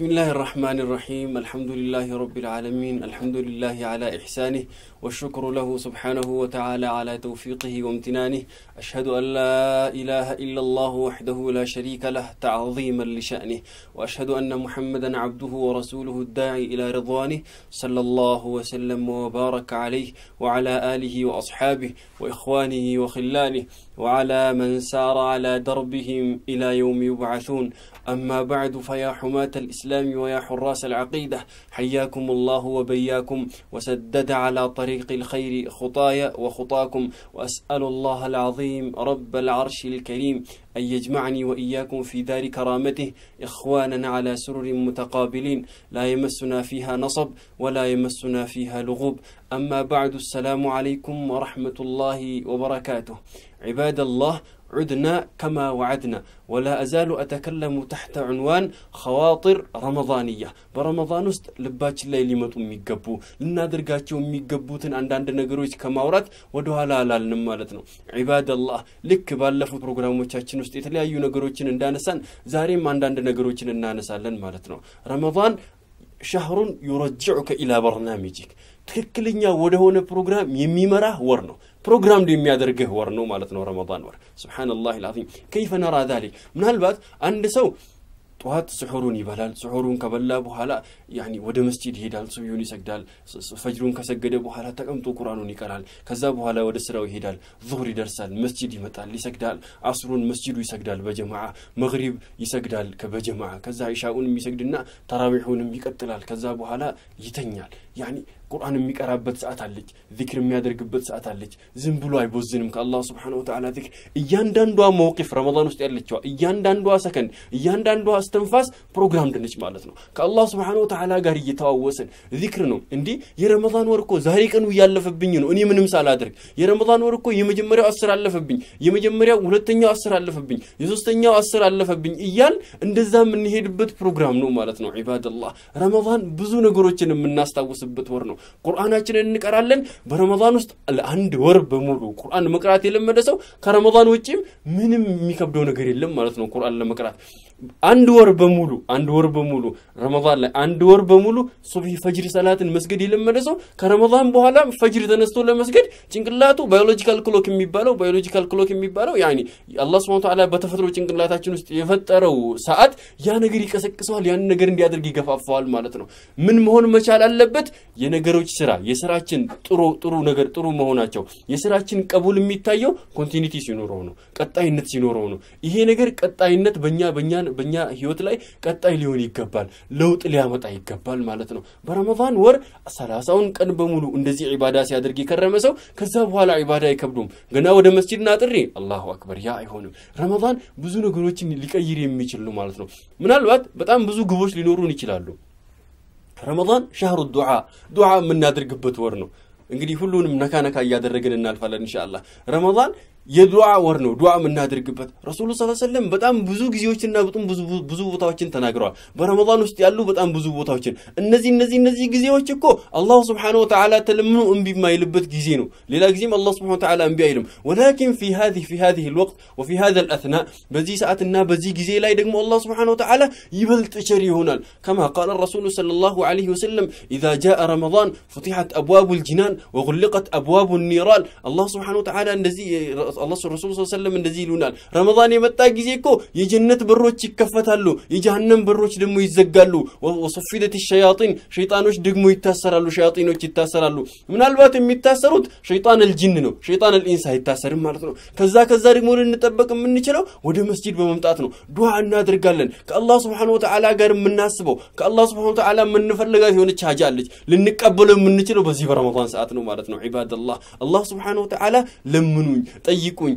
بسم الله الرحمن الرحيم الحمد لله رب العالمين الحمد لله على إحسانه والشكر له سبحانه وتعالى على توفيقه وامتنانه أشهد أن لا إله إلا الله وحده لا شريك له تعظيما لشأنه وأشهد أن محمدا عبده ورسوله الداعي إلى رضوانه صلى الله وسلم وبارك عليه وعلى آله وأصحابه وإخوانه وخلانه وعلى من سار على دربهم إلى يوم يبعثون أما بعد فيا حماة الإسلام الإسلام ويا حراس العقيدة حياكم الله وبياكم وسدد على طريق الخير خطايا وخطاكم وأسأل الله العظيم رب العرش الكريم أن يجمعني وإياكم في دار كرامته إخوانا على سرر متقابلين لا يمسنا فيها نصب ولا يمسنا فيها لغوب أما بعد السلام عليكم ورحمة الله وبركاته عباد الله عدنا كما وعدنا ولا أزال أتكلم تحت عنوان خواطر رمضانية برمضان است لباتش ላይ ሊመጡ የሚገቡ ልናደርጋቸው የሚገቡትን አንዳንድ ነገሮች ከማውራት ወደ ኋላ አላልንም ማለት ነው። ዒባደላህ ልክ ባለፉት ፕሮግራሞቻችን ውስጥ የተለያዩ ነገሮችን እንዳነሳን ዛሬም አንዳንድ ነገሮችን እናነሳለን ማለት ነው። ረመዳን ሸህሩን ዩረጅዑከ ኢላ በርናሚጂክ ትክክለኛ ወደሆነ ፕሮግራም የሚመራህ ወር ነው ፕሮግራም የሚያደርግህ ወር ነው ማለት ነው ረመዳን ወር ስብሓንላህ ልዓዚም ከይፈ ነራ ዛሊክ ምናልባት አንድ ሰው ጠዋት ስሑሩን ይበላል ስሑሩን ከበላ በኋላ ያኒ ወደ መስጂድ ይሄዳል ሱብዩን ይሰግዳል ፈጅሩን ከሰገደ በኋላ ተቀምጦ ቁርአኑን ይቀራል ከዛ በኋላ ወደ ስራው ይሄዳል ዙሁር ይደርሳል መስጂድ ይመጣል ይሰግዳል አስሩን መስጂዱ ይሰግዳል በጀማ መግሪብ ይሰግዳል በጀማ ከዛ ኢሻኡንም ይሰግድና ተራዊሑንም ይቀጥላል ከዛ በኋላ ይተኛል ያኒ ቁርአን የሚቀራበት ሰዓት አለች፣ ዚክር የሚያደርግበት ሰዓት አለች። ዝም ብሎ አይቦዝንም ከአላህ ስብሓነ ወተዓላ ዚክር። እያንዳንዷ መውቂፍ ረመዳን ውስጥ ያለችዋ እያንዳንዷ ሰከንድ፣ እያንዳንዷ አስተንፋስ ፕሮግራም ድንች ማለት ነው። ከአላህ ስብሓነ ወተዓላ ጋር እየተዋወስን ዚክር ነው። እንዲህ የረመዳን ወር እኮ ዛሬ ቀኑ እያለፈብኝ ነው፣ እኔ ምንም ሳላደርግ። የረመዳን ወር እኮ የመጀመሪያው አስር አለፈብኝ፣ የመጀመሪያው ሁለተኛው አስር አለፈብኝ፣ የሶስተኛው አስር አለፈብኝ እያል እንደዛ የምንሄድበት ፕሮግራም ነው ማለት ነው። ዒባደላህ ረመዳን ብዙ ነገሮችን የምናስታውስበት የምንደርስበት ወር ነው። ቁርአናችንን እንቀራለን። በረመዛን ውስጥ ለአንድ ወር በሙሉ ቁርአን መቅራት የለመደ ሰው ከረመዛን ውጭም ምንም የሚከብደው ነገር የለም ማለት ነው። ቁርአን ለመቅራት አንድ ወር በሙሉ አንድ ወር በሙሉ ረመዳን ላይ አንድ ወር በሙሉ ሱብሂ ፈጅር ሰላትን መስገድ የለመደ ሰው ከረመን በኋላ ፈጅር ተነስቶ ለመስገድ ጭንቅላቱ ባዮሎጂካል ክሎክ የሚባለው ባዮሎጂካል ክሎክ የሚባለው ያኒ አላህ ሱብሃነሁ ወተዓላ በተፈጥሮ ጭንቅላታችን ውስጥ የፈጠረው ሰዓት ያ ነገር ይቀሰቅሰዋል፣ ያን ነገር እንዲያደርግ ይገፋፋዋል ማለት ነው። ምን መሆን መቻል አለበት? የነገሮች ስራ የስራችን ጥሩ ጥሩ ነገር ጥሩ መሆናቸው የስራችን ቀቡል የሚታየው ኮንቲኒቲ ሲኖረው ነው፣ ቀጣይነት ሲኖረው ነው። ይሄ ነገር ቀጣይነት በእኛ በእኛ በእኛ ህይወት ላይ ቀጣይ ሊሆን ይገባል፣ ለውጥ ሊያመጣ ይገባል ማለት ነው። በረመዳን ወር ሰላሳውን ቀን በሙሉ እንደዚህ ዒባዳ ሲያደርግ የከረመ ሰው ከዛ በኋላ ዒባዳ አይከብዱም። ገና ወደ መስጂድና ጥሪ አላሁ አክበር፣ ያ አይሆንም። ረመዳን ብዙ ነገሮችን ሊቀይር የሚችል ነው ማለት ነው። ምናልባት በጣም ብዙ ግቦች ሊኖሩን ይችላሉ። ረመን ሻህሩ ዱዓ ዱዓ የምናደርግበት ወር ነው። እንግዲህ ሁሉንም ነካ ነካ እያደረግን እናልፋለን። እንሻላ ረመን የዱዓ ወር ነው ዱዓ የምናደርግበት ረሱሉ ስ ሰለም በጣም ብዙ ጊዜዎችና በጣም ብዙ ቦታዎችን ተናግረዋል። በረመዳን ውስጥ ያሉ በጣም ብዙ ቦታዎችን እነዚህ እነዚህ እነዚህ ጊዜዎች እኮ አላሁ ስብሓነ ወተዓላ ተለምኖ እምቢ የማይልበት ጊዜ ነው። ሌላ ጊዜም አላህ ስብሓነ ወተዓላ እምቢ አይልም። ወላኪን ፊ ሃዚህ ፊ ሃዚህ ልወቅት ወፊ ሃዛ ልአትና በዚህ ሰዓትና በዚህ ጊዜ ላይ ደግሞ አላህ ስብሓነ ወተዓላ ይበልጥ ቸር ይሆናል። ከማ ቃለ ረሱሉ ሰለላሁ ዐለይሂ ወሰለም ኢዛ ጃአ ረመዳን ፉቲሐት አብዋቡ ልጂናን ወጉልቀት አብዋቡ ኒራን አላህ ስብሓነ ወተዓላ እንደዚህ አላህ ረሱል ሰለላሁ ሰለም እንደዚህ ይሉናል። ረመዳን የመጣ ጊዜ እኮ የጀነት በሮች ይከፈታሉ፣ የጀሃነም በሮች ደግሞ ይዘጋሉ። ወሶፊደት ሸያጢን ሸይጣኖች ደግሞ ይታሰራሉ፣ ሸያጢኖች ይታሰራሉ። ምናልባት የሚታሰሩት ሸይጣን አልጅን ነው፣ ሸይጣን አልኢንስ አይታሰርም ማለት ነው። ከዛ ከዛ ደግሞ ልንጠበቅ የምንችለው ወደ መስጂድ በመምጣት ነው። ዱዓ እናደርጋለን። ከአላህ ስብሐነሁ ወተዓላ ጋር የምናስበው ከአላህ ስብሐነሁ ወተዓላ የምንፈልጋት የሆነች ሀጃ አለች። ልንቀበለው የምንችለው በዚህ በረመዳን ሰዓት ነው ማለት ነው። ዒባደላህ አላህ ስብሐነሁ ወተዓላ ለምኑኝ ጠይቁኝ።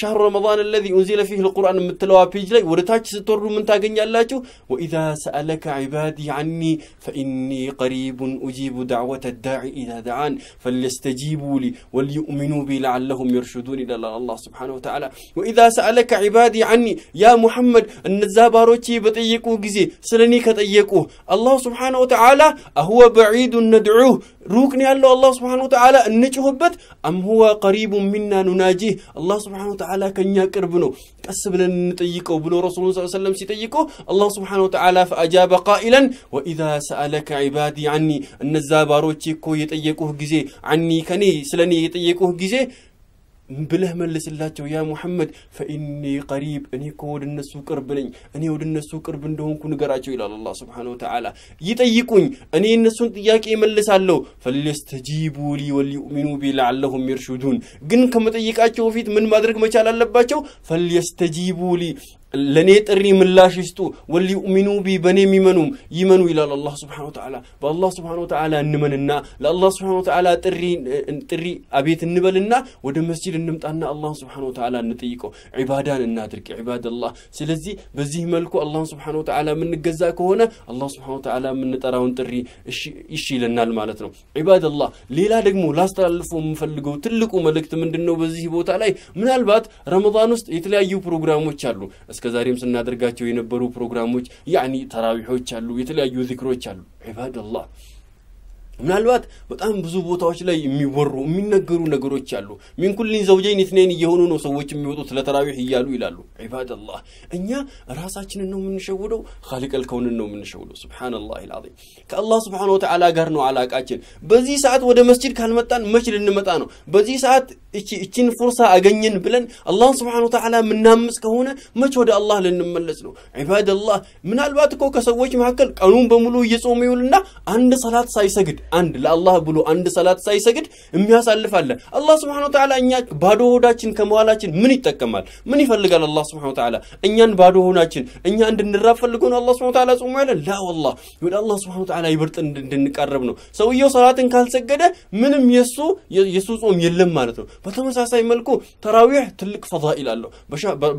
ሻህሩ ረመዳን አለዚ ኡንዚለ ፊህ ልቁርአን የምትለዋ ፔጅ ላይ ወደ ታች ስትወርዱ ምን ታገኛላችሁ? ወኢዛ ሰአለከ ዒባዲ ዐኒ ፈኢኒ ቀሪቡን ኡጂቡ ዳዕወተ ዳዒ ኢዛ ዳዓን ፈልየስተጂቡ ሊ ወልዩእሚኑ ቢ ለዓለሁም የርሹዱን ይላል አላህ ስብሓነሁ ወተዓላ። ወኢዛ ሰአለከ ዒባዲ ዐኒ ያ ሙሐመድ እነዛ ባሮቼ በጠየቁ ጊዜ ስለ እኔ ከጠየቁ አላሁ ስብሓነሁ ወተዓላ አሁወ በዒዱን ነድዑህ ሩቅ ነው ያለው አላ ስብሓን ወተዓላ እንጩሁበት አም ቀሪቡ ሚና ኑናጂህ አላ ስብሓን ወተዓላ ከእኛ ቅርብ ነው ቀስ ብለን እንጠይቀው ብሎ ረሱሉን ስ ሰለም ሲጠይቀው አላህ ስብሓን ወተዓላ ፈአጃበ ቃኢለን ወኢዛ ሰአለከ ዒባዲ አኒ እነዛ ባሮቼ እኮ የጠየቁህ ጊዜ አኒ ከኔ ስለኔ እኔ የጠየቁህ ጊዜ ብለህ መልስላቸው ያ ሙሐመድ ፈኢኒ ቀሪብ እኔ እኮ ወደ እነሱ ቅርብ ነኝ እኔ ወደ እነሱ ቅርብ እንደሆንኩ ንገራቸው ይላል አላ ስብሓነሁ ወተዓላ ይጠይቁኝ እኔ እነሱን ጥያቄ መልሳለሁ ፈልየስተጂቡ ሊ ወሊዩእሚኑ ቢ ለዓለሁም ይርሹዱን ግን ከመጠይቃቸው በፊት ምን ማድረግ መቻል አለባቸው ፈልየስተጂቡ ሊ ለእኔ ጥሪ ምላሽ ይስጡ ወሊኡሚኑ ቢ በእኔ የሚመኑም ይመኑ ይላል አላህ ስብሓን ወተዓላ በአላህ ስብሓን ወተዓላ እንመንና ለአላህ ስብሓን ወተዓላ ጥሪ አቤት እንበልና ወደ መስጂድ እንምጣና አላህ ስብሓን ወተዓላ እንጠይቀው ዒባዳን እናድርግ ዒባደላህ ስለዚህ በዚህ መልኩ አላህ ስብሓን ወተዓላ የምንገዛ ከሆነ አላህ ስብሓን ወተዓላ የምንጠራውን ጥሪ ይሽ ይለናል ማለት ነው ዒባደላህ ሌላ ደግሞ ላስተላልፎ የምፈልገው ትልቁ መልእክት ምንድን ነው በዚህ ቦታ ላይ ምናልባት ረመዳን ውስጥ የተለያዩ ፕሮግራሞች አሉ ዛሬም ስናደርጋቸው የነበሩ ፕሮግራሞች ያኒ ተራዊሖች አሉ፣ የተለያዩ ዚክሮች አሉ ዒባደላህ ምናልባት በጣም ብዙ ቦታዎች ላይ የሚወሩ የሚነገሩ ነገሮች አሉ። ሚንኩልኝ ዘውጀይን ኢትነይን እየሆኑ ነው ሰዎች የሚወጡት ለተራዊሕ እያሉ ይላሉ። ዒባደላህ እኛ ራሳችንን ነው የምንሸውደው፣ ካሊቀል ከውንን ነው የምንሸውደው። ሱብሓነላህ ልዓዚም ከአላህ ስብሓነ ወተዓላ ጋር ነው አላቃችን። በዚህ ሰዓት ወደ መስጅድ ካልመጣን መች ልንመጣ ነው? በዚህ ሰዓት እችን ፉርሳ አገኘን ብለን አላህ ስብሓነ ወተዓላ የምናምፅ ከሆነ መች ወደ አላህ ልንመለስ ነው? ዒባደላህ ምናልባት እኮ ከሰዎች መካከል ቀኑን በሙሉ እየጾመ ይውልና አንድ ሰላት ሳይሰግድ አንድ ለአላህ ብሎ አንድ ሰላት ሳይሰግድ የሚያሳልፍ አለ። አላህ ስብሐነሁ ወተዓላ እኛ ባዶ ሆዳችን ከመዋላችን ምን ይጠቀማል? ምን ይፈልጋል አላህ ስብሐነሁ ወተዓላ? እኛን ባዶ ሆናችን እኛ እንድንራብ ፈልጎ ነው አላህ ስብሐነሁ ወተዓላ ጾሙ ያለን? ላ ወላሂ ወደ አላህ ስብሐነሁ ወተዓላ ይበርጥ እንድንቀርብ ነው። ሰውየው ሰላትን ካልሰገደ ምንም የሱ የሱ ጾም የለም ማለት ነው። በተመሳሳይ መልኩ ተራዊህ ትልቅ ፈዳኢል አለው።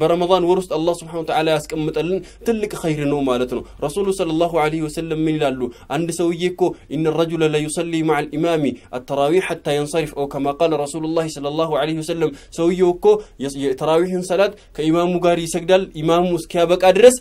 በረመዳን ወር ውስጥ አላህ ስብሐነሁ ወተዓላ ያስቀምጠልን ትልቅ ኸይር ነው ማለት ነው። ረሱሉ ሰለላሁ ዐለይሂ ወሰለም ምን ይላሉ? አንድ ሰውዬ እኮ ኢነ ረጁለ يصلي مع الإمام التراويح حتى ينصرف أو كما قال رسول الله صلى الله عليه وسلم سويوكو تراويح صلاة كإمام مقاري سجدل إمام مسكابك أدرس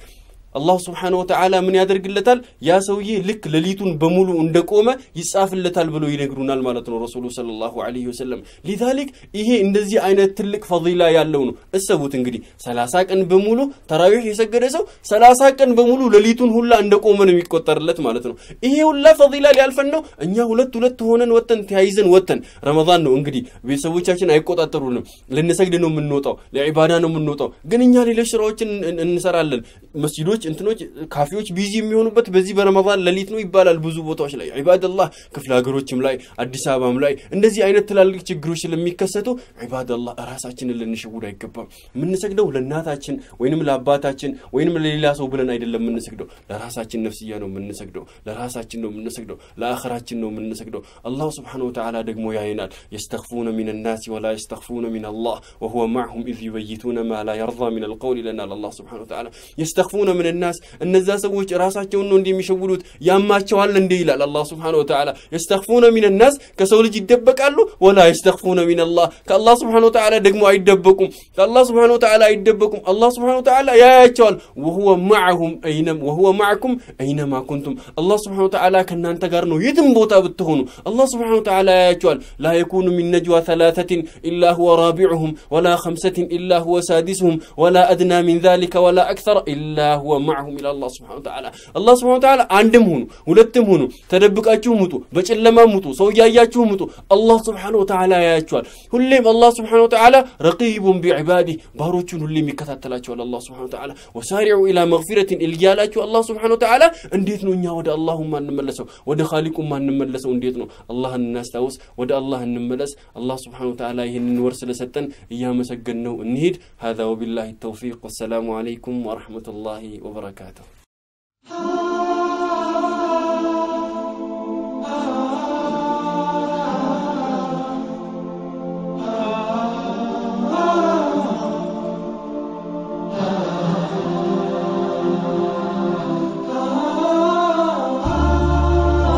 አላህ ስብሓነ ወተዓላ ምን ያደርግለታል? ያ ሰውዬ ልክ ሌሊቱን በሙሉ እንደቆመ ይጻፍለታል ብሎ ይነግሩናል ማለት ነው ረሱሉ ሰለላሁ ዐለይሂ ወሰለም። ሊዛሊክ ይሄ እንደዚህ አይነት ትልቅ ፈዲላ ያለው ነው። እሰቡት እንግዲህ ሰላሳ ቀን በሙሉ ተራዊሕ የሰገደ ሰው ሰላሳ ቀን በሙሉ ሌሊቱን ሁላ እንደቆመ ነው የሚቆጠርለት ማለት ነው። ይሄ ሁላ ፈዲላ ሊያልፈን ነው። እኛ ሁለት ሁለት ሆነን ወተን ተያይዘን ወተን ረመዳን ነው እንግዲህ ቤተሰቦቻችን አይቆጣጠሩንም። ልንሰግድ ነው የምንወጣው፣ ለዒባዳ ነው የምንወጣው። ግን እኛ ሌሎች ስራዎችን እንሰራለን መስጂዶች እንትኖች ካፌዎች ቢዚ የሚሆኑበት በዚህ በረመዳን ለሊት ነው ይባላል። ብዙ ቦታዎች ላይ ዒባደላህ ክፍለ ሀገሮችም ላይ አዲስ አበባም ላይ እንደዚህ አይነት ትላልቅ ችግሮች ስለሚከሰቱ ዒባደላህ ራሳችንን ልንሸውድ አይገባም። የምንሰግደው ለእናታችን ወይንም ለአባታችን ወይንም ለሌላ ሰው ብለን አይደለም የምንሰግደው፣ ለራሳችን ነፍስያ ነው የምንሰግደው፣ ለራሳችን ነው የምንሰግደው፣ ለአኸራችን ነው የምንሰግደው። አላሁ ስብሓነሁ ወተዓላ ደግሞ ያይናል። የስተክፉነ ሚን ናሲ ወላ የስተክፉነ ሚን አላህ ወሁወ ማዕሁም ኢዝ ዩበይቱነ ማ ላ የርዳ ሚን አልቀውል ይለናል አላህ ስብሓነሁ ወተዓላ የስተክፉነ ምን الناس أن الزاسوج راسه كونون دي مشغولوت يما شوال لنديلا الله سبحانه وتعالى يستخفون من الناس كسولج يدبك قالوا ولا يستخفون من الله كالله سبحانه وتعالى دقموا يدبكم كالله سبحانه وتعالى يدبكم الله سبحانه وتعالى يا شوال وهو معهم أينم وهو معكم أينما كنتم الله سبحانه وتعالى كنا أنت قرنوا يدم بوتا بتهونوا الله سبحانه وتعالى يا شوال لا يكون من نجوى ثلاثة إلا هو رابعهم ولا خمسة إلا هو سادسهم ولا أدنى من ذلك ولا أكثر إلا هو ማዕሁም ይላል አላህ ስብሐነ ወተዓላ። አላህ ስብሐነ ወተዓላ አንድም ሁኑ ሁለትም ሁኑ፣ ተደብቃችሁ ሙቱ፣ በጨለማ ሙቱ፣ ሰው እያያችሁ ሙቱ፣ አላህ ስብሐነ ወተዓላ ያያችኋል። ሁሌም አላህ ስብሐነ ወተዓላ ረቂቡን ቢዕባዲህ ባሮቹን ሁሌም ይከታተላቸዋል። አላህ ስብሐነ ወተዓላ ወሳሪዑ ኢላ መግፊረትን እያላችሁ አላህ ስብሐነ ወተዓላ እንዴት ነው እኛ ወደ አላሁ ማንመለሰው ወደ ኻሊቁ ማንመለሰው እንዴት ነው? አላህን እናስታውስ፣ ወደ አላህ እንመለስ። አላህ ስብሐነ ወተዓላ ይህንን ወር ስለሰጠን እያመሰገን ነው እንሂድ። ሀዛ ወቢላሂ ተውፊቅ ወሰላሙ ዓለይኩም ወረሕመቱላሂ وبركاته